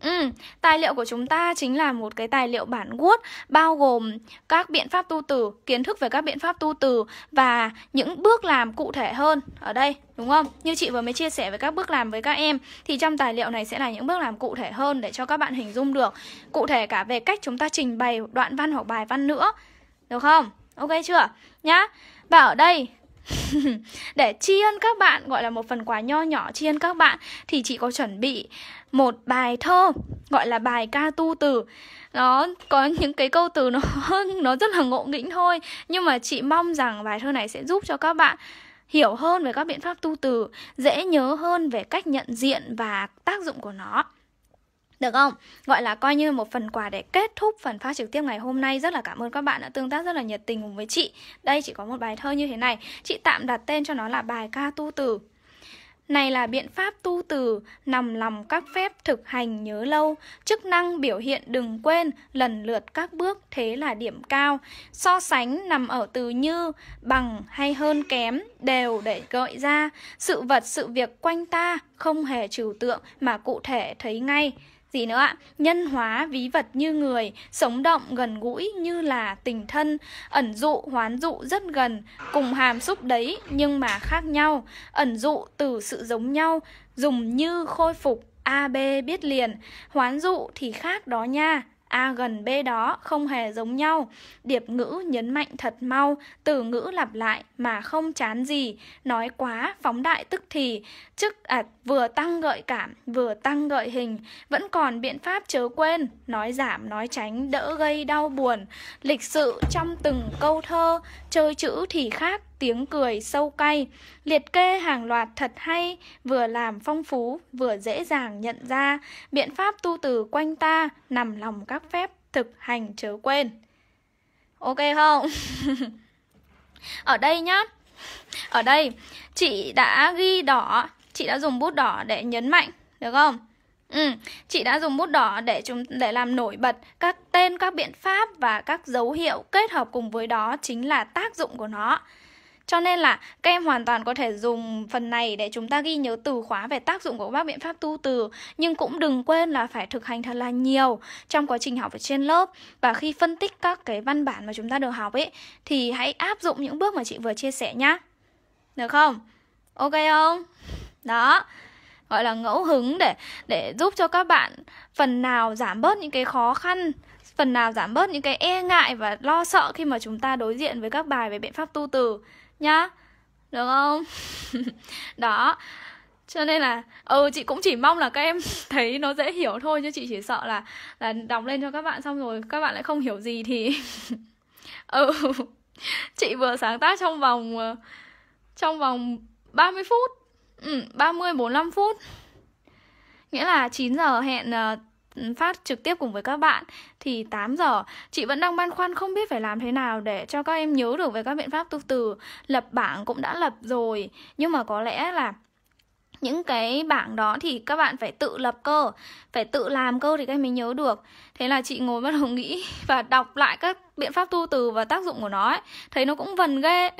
Ừ, tài liệu của chúng ta chính là một cái tài liệu bản Word bao gồm các biện pháp tu từ, kiến thức về các biện pháp tu từ và những bước làm cụ thể hơn ở đây, đúng không? Như chị vừa mới chia sẻ với các bước làm với các em thì trong tài liệu này sẽ là những bước làm cụ thể hơn để cho các bạn hình dung được cụ thể cả về cách chúng ta trình bày đoạn văn hoặc bài văn nữa. Được không? Ok chưa? Nhá. Và ở đây để tri ân các bạn gọi là một phần quà nho nhỏ tri ân các bạn thì chị có chuẩn bị một bài thơ gọi là bài ca tu từ nó có những cái câu từ nó nó rất là ngộ nghĩnh thôi nhưng mà chị mong rằng bài thơ này sẽ giúp cho các bạn hiểu hơn về các biện pháp tu từ dễ nhớ hơn về cách nhận diện và tác dụng của nó được không? Gọi là coi như một phần quà để kết thúc phần phát trực tiếp ngày hôm nay Rất là cảm ơn các bạn đã tương tác rất là nhiệt tình cùng với chị Đây chị có một bài thơ như thế này Chị tạm đặt tên cho nó là bài ca tu từ này là biện pháp tu từ, nằm lòng các phép thực hành nhớ lâu, chức năng biểu hiện đừng quên, lần lượt các bước, thế là điểm cao. So sánh nằm ở từ như, bằng hay hơn kém, đều để gợi ra, sự vật sự việc quanh ta không hề trừu tượng mà cụ thể thấy ngay gì nữa ạ nhân hóa ví vật như người sống động gần gũi như là tình thân ẩn dụ hoán dụ rất gần cùng hàm xúc đấy nhưng mà khác nhau ẩn dụ từ sự giống nhau dùng như khôi phục a b biết liền hoán dụ thì khác đó nha A gần B đó không hề giống nhau. Điệp ngữ nhấn mạnh thật mau, từ ngữ lặp lại mà không chán gì, nói quá, phóng đại tức thì, chức à, vừa tăng gợi cảm, vừa tăng gợi hình, vẫn còn biện pháp chớ quên, nói giảm, nói tránh, đỡ gây đau buồn. Lịch sự trong từng câu thơ, chơi chữ thì khác, tiếng cười sâu cay, liệt kê hàng loạt thật hay, vừa làm phong phú, vừa dễ dàng nhận ra, biện pháp tu từ quanh ta, nằm lòng các phép, thực hành chớ quên. Ok không? Ở đây nhá, ở đây chị đã ghi đỏ, chị đã dùng bút đỏ để nhấn mạnh, được không? Ừ, chị đã dùng bút đỏ để chúng để làm nổi bật các tên các biện pháp và các dấu hiệu kết hợp cùng với đó chính là tác dụng của nó. Cho nên là các em hoàn toàn có thể dùng phần này để chúng ta ghi nhớ từ khóa về tác dụng của các biện pháp tu từ nhưng cũng đừng quên là phải thực hành thật là nhiều trong quá trình học ở trên lớp và khi phân tích các cái văn bản mà chúng ta được học ấy thì hãy áp dụng những bước mà chị vừa chia sẻ nhá. Được không? Ok không? Đó gọi là ngẫu hứng để để giúp cho các bạn phần nào giảm bớt những cái khó khăn phần nào giảm bớt những cái e ngại và lo sợ khi mà chúng ta đối diện với các bài về biện pháp tu từ nhá được không đó cho nên là ừ chị cũng chỉ mong là các em thấy nó dễ hiểu thôi chứ chị chỉ sợ là là đọc lên cho các bạn xong rồi các bạn lại không hiểu gì thì ừ chị vừa sáng tác trong vòng ờ, trong vòng 30 phút ừ, 30 45 phút nghĩa là 9 giờ hẹn ờ, phát trực tiếp cùng với các bạn thì 8 giờ chị vẫn đang băn khoăn không biết phải làm thế nào để cho các em nhớ được về các biện pháp tu từ lập bảng cũng đã lập rồi nhưng mà có lẽ là những cái bảng đó thì các bạn phải tự lập cơ phải tự làm cơ thì các em mới nhớ được thế là chị ngồi bắt đầu nghĩ và đọc lại các biện pháp tu từ và tác dụng của nó ấy thấy nó cũng vần ghê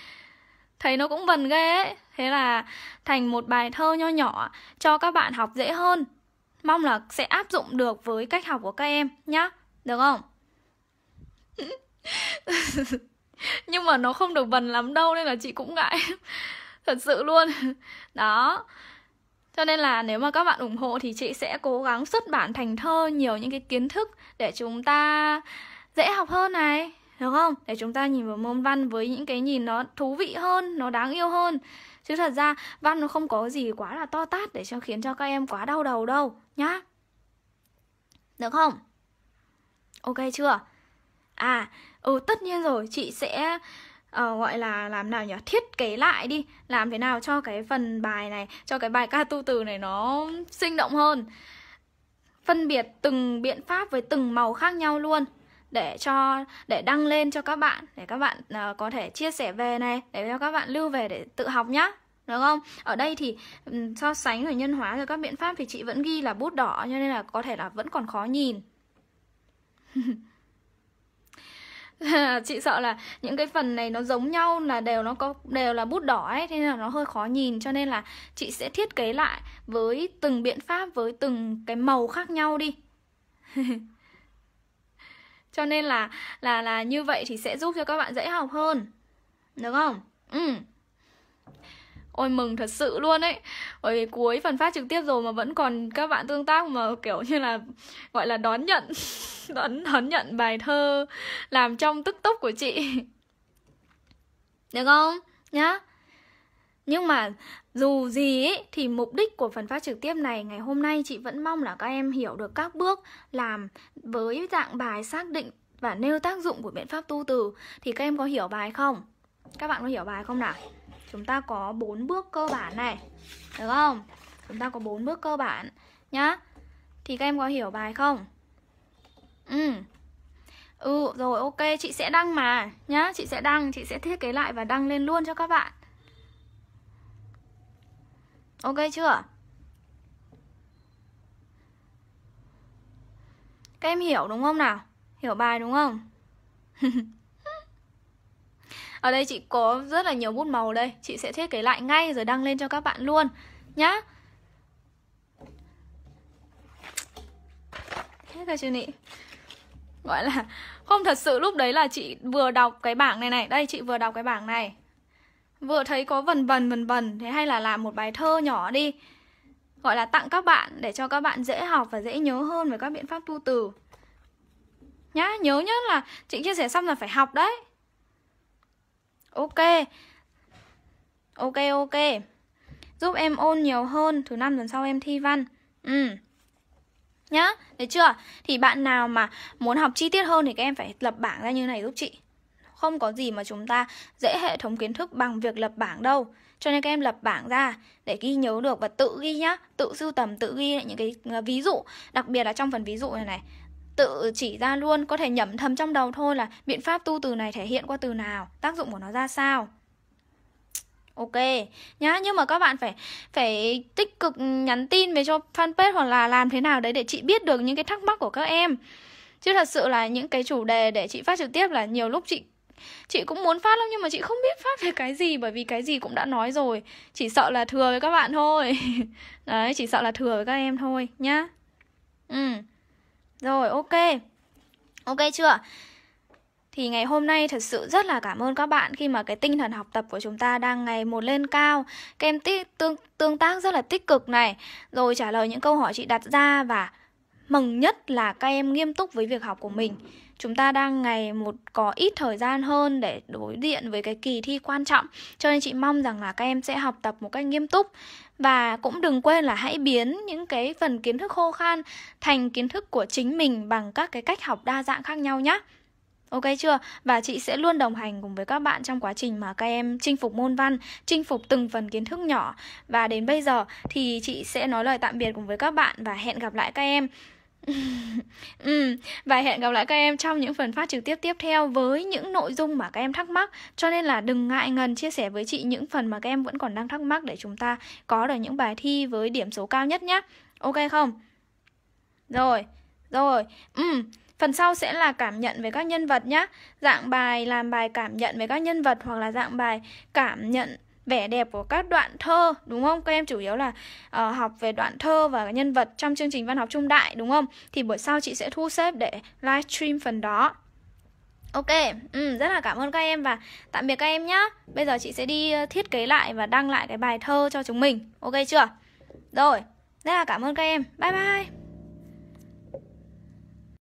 thấy nó cũng vần ghê ấy thế là thành một bài thơ nho nhỏ cho các bạn học dễ hơn Mong là sẽ áp dụng được với cách học của các em nhá, được không? Nhưng mà nó không được bần lắm đâu nên là chị cũng ngại. Thật sự luôn. Đó. Cho nên là nếu mà các bạn ủng hộ thì chị sẽ cố gắng xuất bản thành thơ nhiều những cái kiến thức để chúng ta dễ học hơn này, được không? Để chúng ta nhìn vào môn văn với những cái nhìn nó thú vị hơn, nó đáng yêu hơn. Chứ thật ra văn nó không có gì quá là to tát để cho khiến cho các em quá đau đầu đâu nhá. Được không? Ok chưa? À, ừ tất nhiên rồi, chị sẽ uh, gọi là làm nào nhỉ? Thiết kế lại đi, làm thế nào cho cái phần bài này, cho cái bài ca tu từ này nó sinh động hơn. Phân biệt từng biện pháp với từng màu khác nhau luôn để cho để đăng lên cho các bạn để các bạn uh, có thể chia sẻ về này để cho các bạn lưu về để tự học nhá được không? Ở đây thì ừ, so sánh rồi nhân hóa rồi các biện pháp thì chị vẫn ghi là bút đỏ cho nên là có thể là vẫn còn khó nhìn. chị sợ là những cái phần này nó giống nhau là đều nó có đều là bút đỏ ấy thế nên là nó hơi khó nhìn cho nên là chị sẽ thiết kế lại với từng biện pháp với từng cái màu khác nhau đi. cho nên là là là như vậy thì sẽ giúp cho các bạn dễ học hơn. Được không? Ừ. Ôi mừng thật sự luôn ấy Bởi vì cuối phần phát trực tiếp rồi mà vẫn còn các bạn tương tác mà kiểu như là Gọi là đón nhận đón, đón nhận bài thơ làm trong tức tốc của chị Được không? Nhá Nhưng mà dù gì ấy, thì mục đích của phần phát trực tiếp này ngày hôm nay chị vẫn mong là các em hiểu được các bước làm với dạng bài xác định và nêu tác dụng của biện pháp tu từ thì các em có hiểu bài không? Các bạn có hiểu bài không nào? chúng ta có bốn bước cơ bản này được không chúng ta có bốn bước cơ bản nhá thì các em có hiểu bài không ừ ừ rồi ok chị sẽ đăng mà nhá chị sẽ đăng chị sẽ thiết kế lại và đăng lên luôn cho các bạn ok chưa các em hiểu đúng không nào hiểu bài đúng không ở đây chị có rất là nhiều bút màu đây chị sẽ thiết kế lại ngay rồi đăng lên cho các bạn luôn nhá hết rồi chị nị gọi là không thật sự lúc đấy là chị vừa đọc cái bảng này này đây chị vừa đọc cái bảng này vừa thấy có vần vần vần vần thế hay là làm một bài thơ nhỏ đi gọi là tặng các bạn để cho các bạn dễ học và dễ nhớ hơn về các biện pháp tu từ nhá nhớ nhất là chị chia sẻ xong là phải học đấy Ok Ok ok Giúp em ôn nhiều hơn Thứ năm tuần sau em thi văn Ừ Nhá, thấy chưa? Thì bạn nào mà muốn học chi tiết hơn thì các em phải lập bảng ra như này giúp chị Không có gì mà chúng ta dễ hệ thống kiến thức bằng việc lập bảng đâu Cho nên các em lập bảng ra để ghi nhớ được và tự ghi nhá Tự sưu tầm, tự ghi lại những cái ờ, ví dụ Đặc biệt là trong phần ví dụ này này tự chỉ ra luôn có thể nhẩm thầm trong đầu thôi là biện pháp tu từ này thể hiện qua từ nào tác dụng của nó ra sao ok nhá nhưng mà các bạn phải phải tích cực nhắn tin về cho fanpage hoặc là làm thế nào đấy để chị biết được những cái thắc mắc của các em chứ thật sự là những cái chủ đề để chị phát trực tiếp là nhiều lúc chị chị cũng muốn phát lắm nhưng mà chị không biết phát về cái gì bởi vì cái gì cũng đã nói rồi chỉ sợ là thừa với các bạn thôi đấy chỉ sợ là thừa với các em thôi nhá ừ rồi ok Ok chưa thì ngày hôm nay thật sự rất là cảm ơn các bạn khi mà cái tinh thần học tập của chúng ta đang ngày một lên cao các em tương tương tác rất là tích cực này rồi trả lời những câu hỏi chị đặt ra và mừng nhất là các em nghiêm túc với việc học của mình chúng ta đang ngày một có ít thời gian hơn để đối diện với cái kỳ thi quan trọng cho nên chị mong rằng là các em sẽ học tập một cách nghiêm túc và cũng đừng quên là hãy biến những cái phần kiến thức khô khan thành kiến thức của chính mình bằng các cái cách học đa dạng khác nhau nhé Ok chưa? Và chị sẽ luôn đồng hành cùng với các bạn trong quá trình mà các em chinh phục môn văn, chinh phục từng phần kiến thức nhỏ. Và đến bây giờ thì chị sẽ nói lời tạm biệt cùng với các bạn và hẹn gặp lại các em ừ, và hẹn gặp lại các em trong những phần phát trực tiếp tiếp theo với những nội dung mà các em thắc mắc cho nên là đừng ngại ngần chia sẻ với chị những phần mà các em vẫn còn đang thắc mắc để chúng ta có được những bài thi với điểm số cao nhất nhé ok không rồi rồi ừ Phần sau sẽ là cảm nhận về các nhân vật nhé. Dạng bài làm bài cảm nhận về các nhân vật hoặc là dạng bài cảm nhận vẻ đẹp của các đoạn thơ đúng không các em chủ yếu là uh, học về đoạn thơ và nhân vật trong chương trình văn học trung đại đúng không thì buổi sau chị sẽ thu xếp để livestream phần đó Ok, ừ, rất là cảm ơn các em và tạm biệt các em nhé Bây giờ chị sẽ đi ờ, thiết kế lại và đăng lại cái bài thơ cho chúng mình Ok chưa? Rồi, rất là cảm ơn các em Bye bye